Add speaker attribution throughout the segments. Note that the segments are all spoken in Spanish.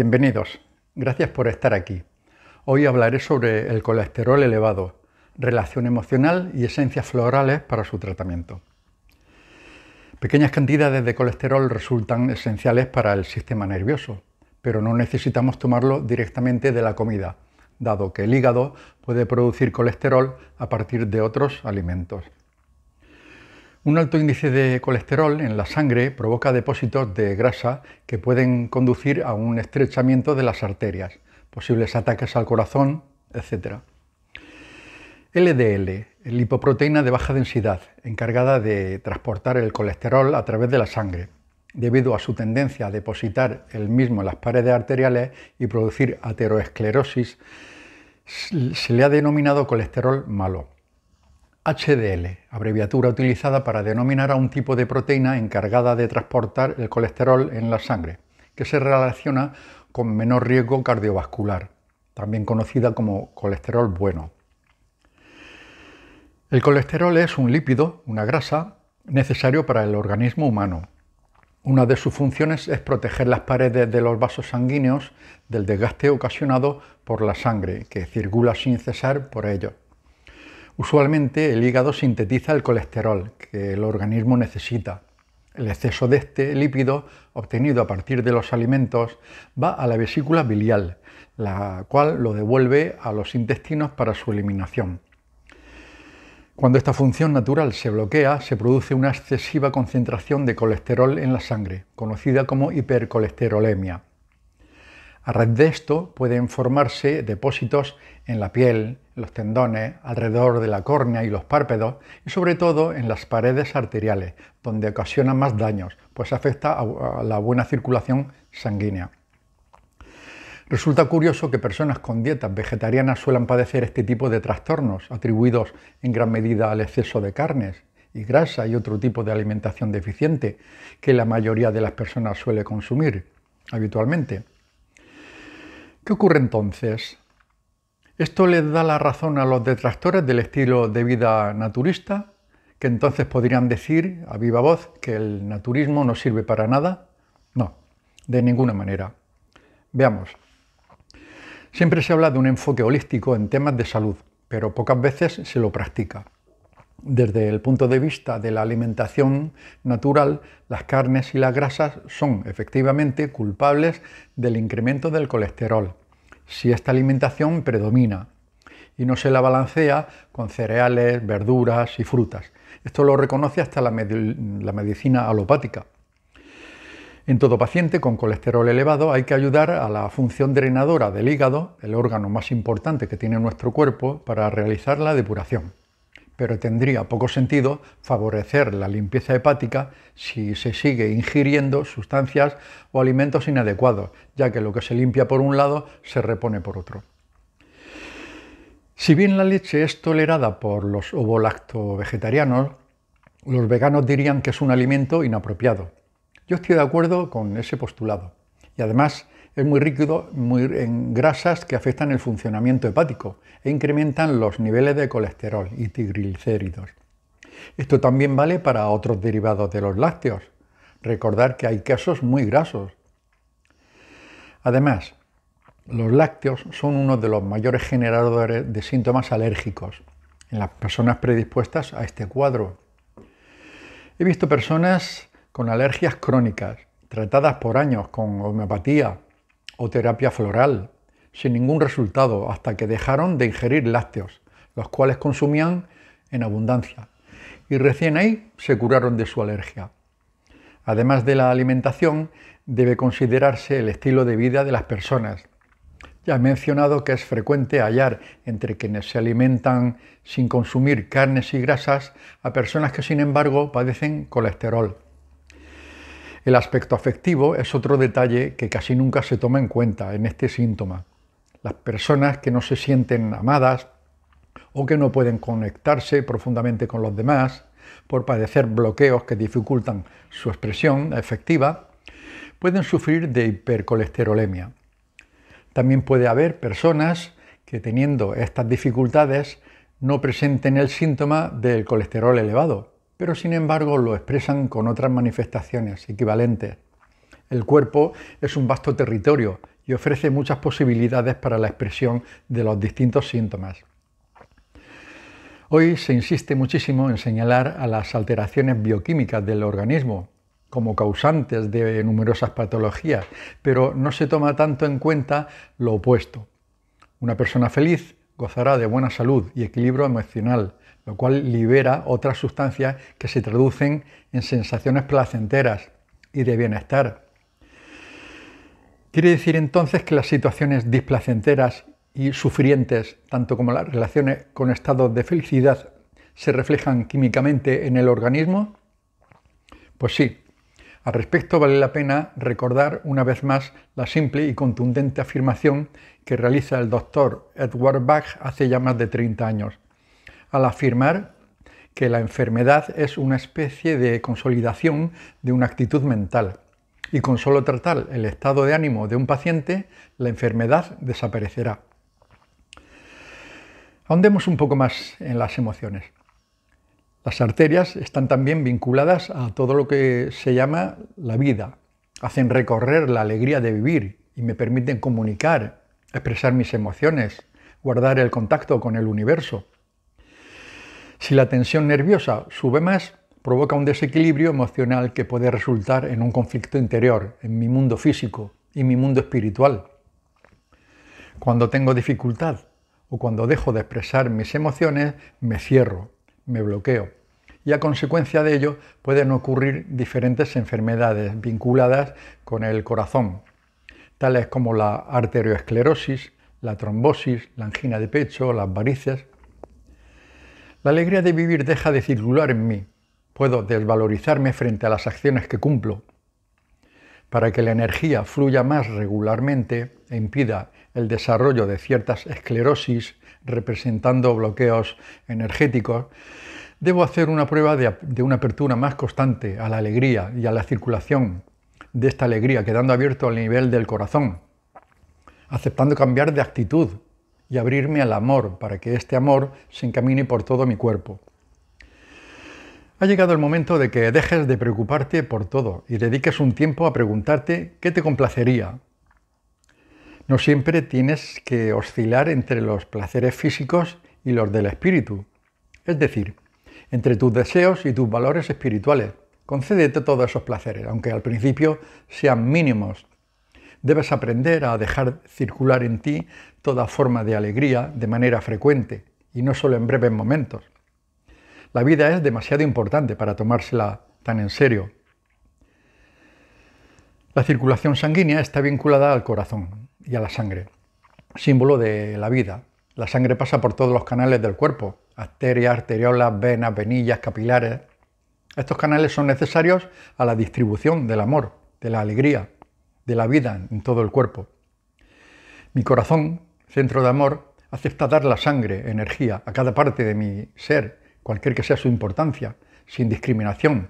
Speaker 1: Bienvenidos, gracias por estar aquí. Hoy hablaré sobre el colesterol elevado, relación emocional y esencias florales para su tratamiento. Pequeñas cantidades de colesterol resultan esenciales para el sistema nervioso, pero no necesitamos tomarlo directamente de la comida, dado que el hígado puede producir colesterol a partir de otros alimentos. Un alto índice de colesterol en la sangre provoca depósitos de grasa que pueden conducir a un estrechamiento de las arterias, posibles ataques al corazón, etc. LDL, lipoproteína de baja densidad, encargada de transportar el colesterol a través de la sangre, debido a su tendencia a depositar el mismo en las paredes arteriales y producir ateroesclerosis, se le ha denominado colesterol malo. HDL, abreviatura utilizada para denominar a un tipo de proteína encargada de transportar el colesterol en la sangre, que se relaciona con menor riesgo cardiovascular, también conocida como colesterol bueno. El colesterol es un lípido, una grasa, necesario para el organismo humano. Una de sus funciones es proteger las paredes de los vasos sanguíneos del desgaste ocasionado por la sangre, que circula sin cesar por ellos. Usualmente el hígado sintetiza el colesterol que el organismo necesita. El exceso de este lípido obtenido a partir de los alimentos va a la vesícula biliar, la cual lo devuelve a los intestinos para su eliminación. Cuando esta función natural se bloquea, se produce una excesiva concentración de colesterol en la sangre, conocida como hipercolesterolemia. A raíz de esto pueden formarse depósitos en la piel, en los tendones, alrededor de la córnea y los párpados y sobre todo en las paredes arteriales, donde ocasiona más daños, pues afecta a la buena circulación sanguínea. Resulta curioso que personas con dietas vegetarianas suelen padecer este tipo de trastornos, atribuidos en gran medida al exceso de carnes y grasa y otro tipo de alimentación deficiente que la mayoría de las personas suele consumir habitualmente. ¿Qué ocurre entonces? Esto les da la razón a los detractores del estilo de vida naturista, que entonces podrían decir a viva voz que el naturismo no sirve para nada. No, de ninguna manera. Veamos. Siempre se habla de un enfoque holístico en temas de salud, pero pocas veces se lo practica. Desde el punto de vista de la alimentación natural, las carnes y las grasas son efectivamente culpables del incremento del colesterol, si esta alimentación predomina y no se la balancea con cereales, verduras y frutas. Esto lo reconoce hasta la, medicina alopática. En todo paciente con colesterol elevado hay que ayudar a la función drenadora del hígado, el órgano más importante que tiene nuestro cuerpo, para realizar la depuración pero tendría poco sentido favorecer la limpieza hepática si se sigue ingiriendo sustancias o alimentos inadecuados, ya que lo que se limpia por un lado se repone por otro. Si bien la leche es tolerada por los ovolacto-vegetarianos, los veganos dirían que es un alimento inapropiado. Yo estoy de acuerdo con ese postulado. Y además, es muy rígido en grasas que afectan el funcionamiento hepático e incrementan los niveles de colesterol y triglicéridos. Esto también vale para otros derivados de los lácteos. Recordar que hay casos muy grasos. Además, los lácteos son uno de los mayores generadores de síntomas alérgicos en las personas predispuestas a este cuadro. He visto personas con alergias crónicas, tratadas por años con homeopatía, o terapia floral, sin ningún resultado, hasta que dejaron de ingerir lácteos, los cuales consumían en abundancia, y recién ahí se curaron de su alergia. Además de la alimentación, debe considerarse el estilo de vida de las personas. Ya he mencionado que es frecuente hallar entre quienes se alimentan sin consumir carnes y grasas a personas que sin embargo padecen colesterol. El aspecto afectivo es otro detalle que casi nunca se toma en cuenta en este síntoma. Las personas que no se sienten amadas o que no pueden conectarse profundamente con los demás por padecer bloqueos que dificultan su expresión efectiva, pueden sufrir de hipercolesterolemia. También puede haber personas que teniendo estas dificultades no presenten el síntoma del colesterol elevado, pero sin embargo lo expresan con otras manifestaciones equivalentes. El cuerpo es un vasto territorio y ofrece muchas posibilidades para la expresión de los distintos síntomas. Hoy se insiste muchísimo en señalar a las alteraciones bioquímicas del organismo como causantes de numerosas patologías, pero no se toma tanto en cuenta lo opuesto. Una persona feliz gozará de buena salud y equilibrio emocional, lo cual libera otras sustancias que se traducen en sensaciones placenteras y de bienestar. Quiere decir entonces que las situaciones displacenteras y sufrientes, tanto como las relaciones con estados de felicidad, se reflejan químicamente en el organismo? Pues sí, al respecto, vale la pena recordar una vez más la simple y contundente afirmación que realiza el doctor Edward Bach hace ya más de 30 años, al afirmar que la enfermedad es una especie de consolidación de una actitud mental y con solo tratar el estado de ánimo de un paciente, la enfermedad desaparecerá. Ahondemos un poco más en las emociones. Las arterias están también vinculadas a todo lo que se llama la vida. Hacen recorrer la alegría de vivir y me permiten comunicar, expresar mis emociones, guardar el contacto con el universo. Si la tensión nerviosa sube más, provoca un desequilibrio emocional que puede resultar en un conflicto interior, en mi mundo físico y mi mundo espiritual. Cuando tengo dificultad o cuando dejo de expresar mis emociones, me cierro, me bloqueo. Y a consecuencia de ello pueden ocurrir diferentes enfermedades vinculadas con el corazón, tales como la arteriosclerosis, la trombosis, la angina de pecho, las varices. La alegría de vivir deja de circular en mí. Puedo desvalorizarme frente a las acciones que cumplo, para que la energía fluya más regularmente e impida el desarrollo de ciertas esclerosis representando bloqueos energéticos, debo hacer una prueba de, una apertura más constante a la alegría y a la circulación de esta alegría, quedando abierto al nivel del corazón, aceptando cambiar de actitud y abrirme al amor para que este amor se encamine por todo mi cuerpo. Ha llegado el momento de que dejes de preocuparte por todo y dediques un tiempo a preguntarte qué te complacería. No siempre tienes que oscilar entre los placeres físicos y los del espíritu, es decir, entre tus deseos y tus valores espirituales. Concédete todos esos placeres, aunque al principio sean mínimos. Debes aprender a dejar circular en ti toda forma de alegría de manera frecuente, y no solo en breves momentos. La vida es demasiado importante para tomársela tan en serio. La circulación sanguínea está vinculada al corazón y a la sangre, símbolo de la vida. La sangre pasa por todos los canales del cuerpo, arterias, arteriolas, venas, venillas, capilares. Estos canales son necesarios a la distribución del amor, de la alegría, de la vida en todo el cuerpo. Mi corazón, centro de amor, acepta dar la sangre, energía, a cada parte de mi ser cualquier que sea su importancia, sin discriminación.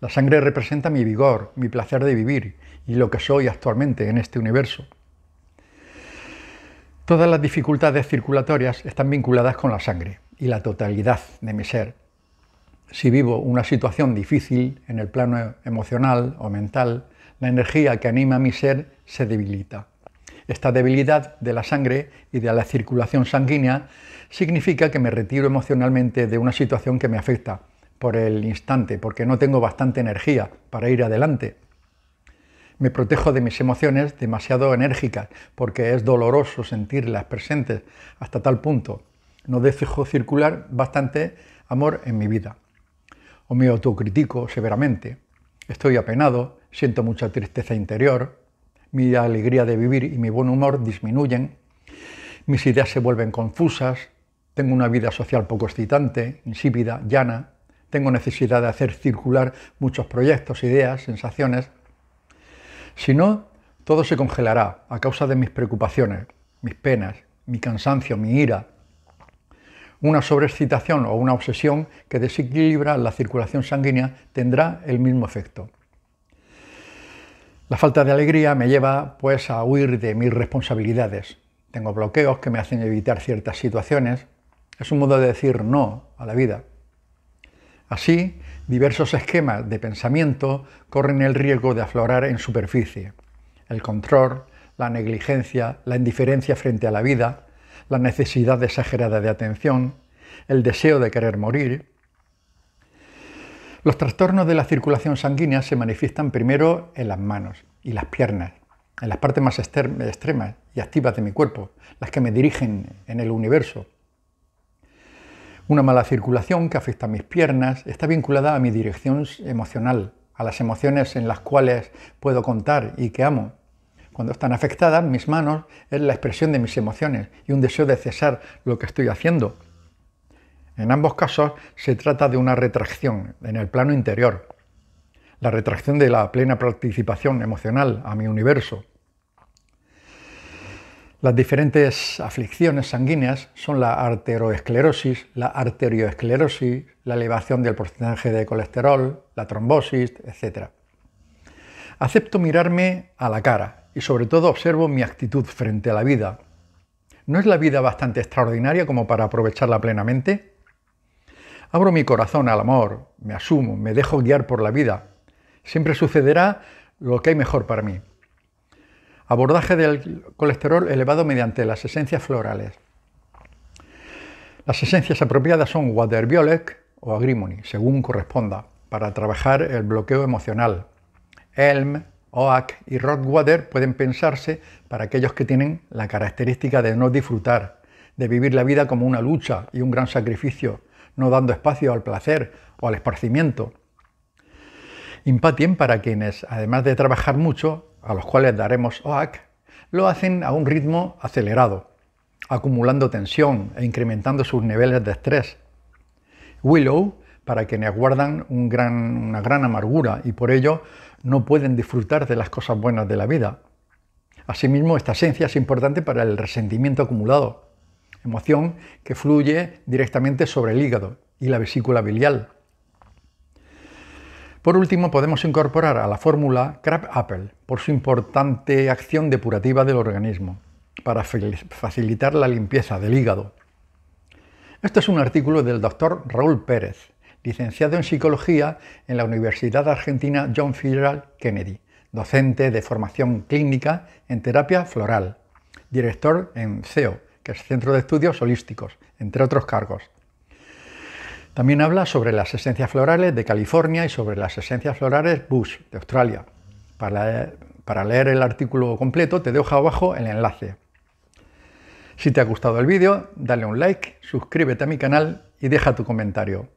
Speaker 1: La sangre representa mi vigor, mi placer de vivir y lo que soy actualmente en este universo. Todas las dificultades circulatorias están vinculadas con la sangre y la totalidad de mi ser. Si vivo una situación difícil en el plano emocional o mental, la energía que anima a mi ser se debilita. Esta debilidad de la sangre y de la circulación sanguínea significa que me retiro emocionalmente de una situación que me afecta por el instante, porque no tengo bastante energía para ir adelante. Me protejo de mis emociones demasiado enérgicas, porque es doloroso sentirlas presentes hasta tal punto. No dejo circular bastante amor en mi vida. O me autocritico severamente. Estoy apenado, siento mucha tristeza interior, mi alegría de vivir y mi buen humor disminuyen, mis ideas se vuelven confusas, tengo una vida social poco excitante, insípida, llana, tengo necesidad de hacer circular muchos proyectos, ideas, sensaciones. Si no, todo se congelará a causa de mis preocupaciones, mis penas, mi cansancio, mi ira, una sobreexcitación o una obsesión que desequilibra la circulación sanguínea tendrá el mismo efecto. La falta de alegría me lleva pues a huir de mis responsabilidades. Tengo bloqueos que me hacen evitar ciertas situaciones. Es un modo de decir no a la vida. Así, diversos esquemas de pensamiento corren el riesgo de aflorar en superficie. El control, la negligencia, la indiferencia frente a la vida, la necesidad exagerada de atención, el deseo de querer morir, los trastornos de la circulación sanguínea se manifiestan primero en las manos y las piernas, en las partes más extremas y activas de mi cuerpo, las que me dirigen en el universo. Una mala circulación que afecta a mis piernas está vinculada a mi dirección emocional, a las emociones en las cuales puedo contar y que amo. Cuando están afectadas, mis manos es la expresión de mis emociones y un deseo de cesar lo que estoy haciendo, en ambos casos se trata de una retracción en el plano interior, la retracción de la plena participación emocional a mi universo. Las diferentes aflicciones sanguíneas son la arteroesclerosis, la arterioesclerosis, la elevación del porcentaje de colesterol, la trombosis, etc. Acepto mirarme a la cara y sobre todo observo mi actitud frente a la vida. ¿No es la vida bastante extraordinaria como para aprovecharla plenamente? Abro mi corazón al amor, me asumo, me dejo guiar por la vida. Siempre sucederá lo que hay mejor para mí. Abordaje del colesterol elevado mediante las esencias florales. Las esencias apropiadas son Water Violet o Agrimony, según corresponda, para trabajar el bloqueo emocional. Elm, Oak y Rockwater pueden pensarse para aquellos que tienen la característica de no disfrutar, de vivir la vida como una lucha y un gran sacrificio, no dando espacio al placer o al esparcimiento. Impatien para quienes, además de trabajar mucho, a los cuales daremos OAC, lo hacen a un ritmo acelerado, acumulando tensión e incrementando sus niveles de estrés. Willow, para quienes guardan una gran amargura y por ello no pueden disfrutar de las cosas buenas de la vida. Asimismo, esta esencia es importante para el resentimiento acumulado, emoción que fluye directamente sobre el hígado y la vesícula biliar. Por último, podemos incorporar a la fórmula crab apple por su importante acción depurativa del organismo, para facilitar la limpieza del hígado. Este es un artículo del doctor Raúl Pérez, licenciado en psicología en la Universidad Argentina John F. Kennedy, docente de formación clínica en terapia floral, director en CEO que es Centro de Estudios Holísticos, entre otros cargos. También habla sobre las esencias florales de California y sobre las esencias florales Bush, de Australia. Para, leer el artículo completo te dejo abajo el enlace. Si te ha gustado el vídeo, dale un like, suscríbete a mi canal y deja tu comentario.